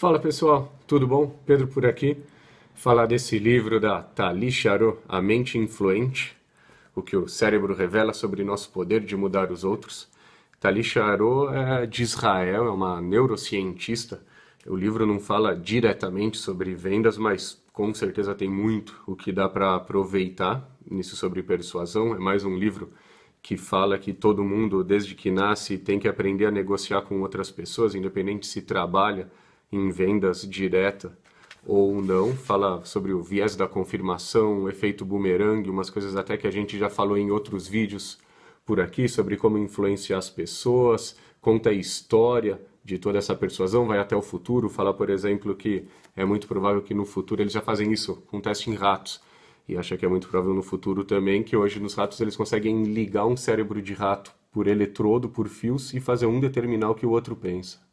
Fala pessoal, tudo bom? Pedro por aqui. Falar desse livro da Tali Charot, A Mente Influente, o que o cérebro revela sobre nosso poder de mudar os outros. Tali Charot é de Israel, é uma neurocientista. O livro não fala diretamente sobre vendas, mas com certeza tem muito o que dá para aproveitar nisso sobre persuasão. É mais um livro que fala que todo mundo, desde que nasce, tem que aprender a negociar com outras pessoas, independente se trabalha em vendas direta ou não, fala sobre o viés da confirmação, o efeito boomerang, umas coisas até que a gente já falou em outros vídeos por aqui sobre como influenciar as pessoas, conta a história de toda essa persuasão, vai até o futuro, fala, por exemplo, que é muito provável que no futuro eles já fazem isso, um teste em ratos. E acha que é muito provável no futuro também que hoje nos ratos eles conseguem ligar um cérebro de rato por eletrodo, por fios e fazer um determinar o que o outro pensa.